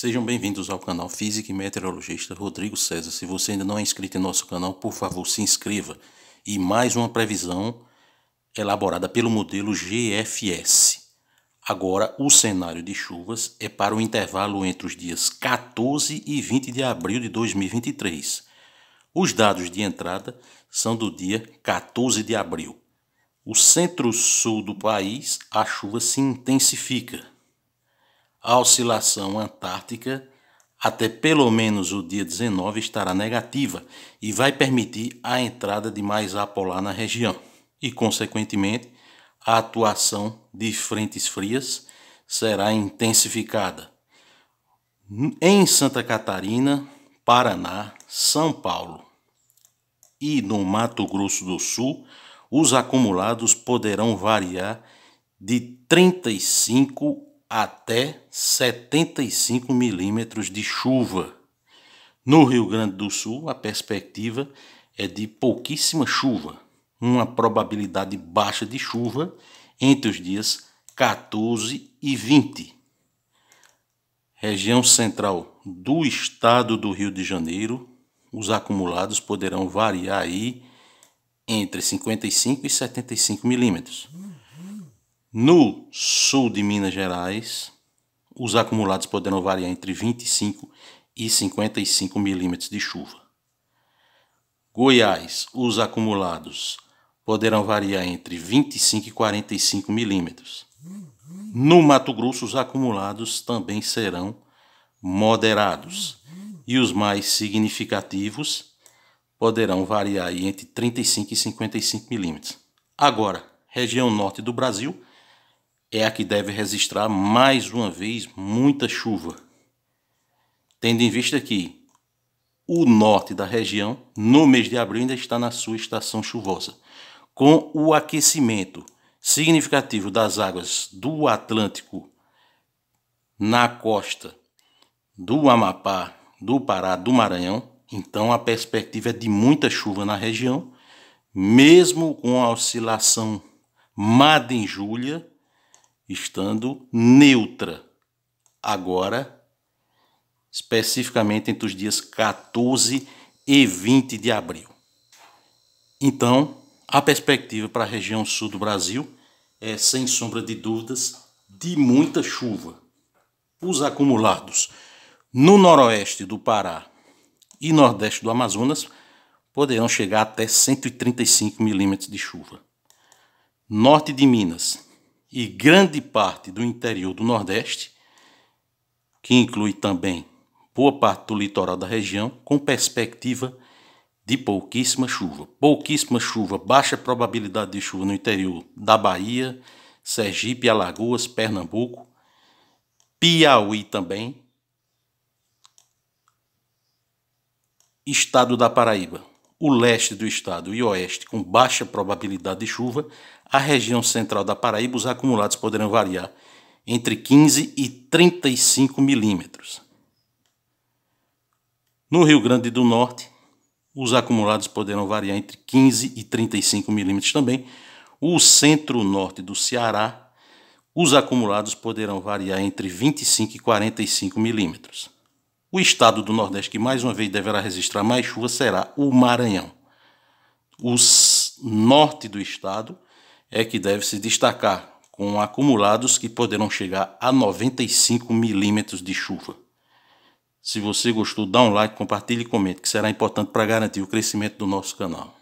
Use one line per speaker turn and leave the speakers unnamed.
Sejam bem-vindos ao canal Física e Meteorologista Rodrigo César. Se você ainda não é inscrito em nosso canal, por favor, se inscreva. E mais uma previsão elaborada pelo modelo GFS. Agora, o cenário de chuvas é para o intervalo entre os dias 14 e 20 de abril de 2023. Os dados de entrada são do dia 14 de abril. O centro-sul do país, a chuva se intensifica a oscilação antártica até pelo menos o dia 19 estará negativa e vai permitir a entrada de mais ar polar na região e, consequentemente, a atuação de frentes frias será intensificada em Santa Catarina, Paraná, São Paulo e no Mato Grosso do Sul. Os acumulados poderão variar de 35 até 75 milímetros de chuva. No Rio Grande do Sul, a perspectiva é de pouquíssima chuva, uma probabilidade baixa de chuva entre os dias 14 e 20. Região central do estado do Rio de Janeiro, os acumulados poderão variar aí entre 55 e 75 milímetros. No sul de Minas Gerais, os acumulados poderão variar entre 25 e 55 milímetros de chuva. Goiás, os acumulados poderão variar entre 25 e 45 milímetros. No Mato Grosso, os acumulados também serão moderados e os mais significativos poderão variar entre 35 e 55 milímetros. Agora, região norte do Brasil, é a que deve registrar mais uma vez muita chuva, tendo em vista que o norte da região, no mês de abril, ainda está na sua estação chuvosa. Com o aquecimento significativo das águas do Atlântico na costa do Amapá, do Pará, do Maranhão, então a perspectiva é de muita chuva na região, mesmo com a oscilação Madem Júlia estando neutra. Agora, especificamente entre os dias 14 e 20 de abril. Então, a perspectiva para a região sul do Brasil é, sem sombra de dúvidas, de muita chuva. Os acumulados no noroeste do Pará e nordeste do Amazonas poderão chegar até 135 milímetros de chuva. Norte de Minas, e grande parte do interior do Nordeste, que inclui também boa parte do litoral da região, com perspectiva de pouquíssima chuva. Pouquíssima chuva, baixa probabilidade de chuva no interior da Bahia, Sergipe, Alagoas, Pernambuco, Piauí também, estado da Paraíba o leste do estado e oeste com baixa probabilidade de chuva, a região central da Paraíba os acumulados poderão variar entre 15 e 35 milímetros. No Rio Grande do Norte, os acumulados poderão variar entre 15 e 35 milímetros também. O centro-norte do Ceará, os acumulados poderão variar entre 25 e 45 milímetros. O estado do Nordeste que mais uma vez deverá registrar mais chuva será o Maranhão. O norte do estado é que deve se destacar, com acumulados que poderão chegar a 95 milímetros de chuva. Se você gostou, dá um like, compartilhe e comente, que será importante para garantir o crescimento do nosso canal.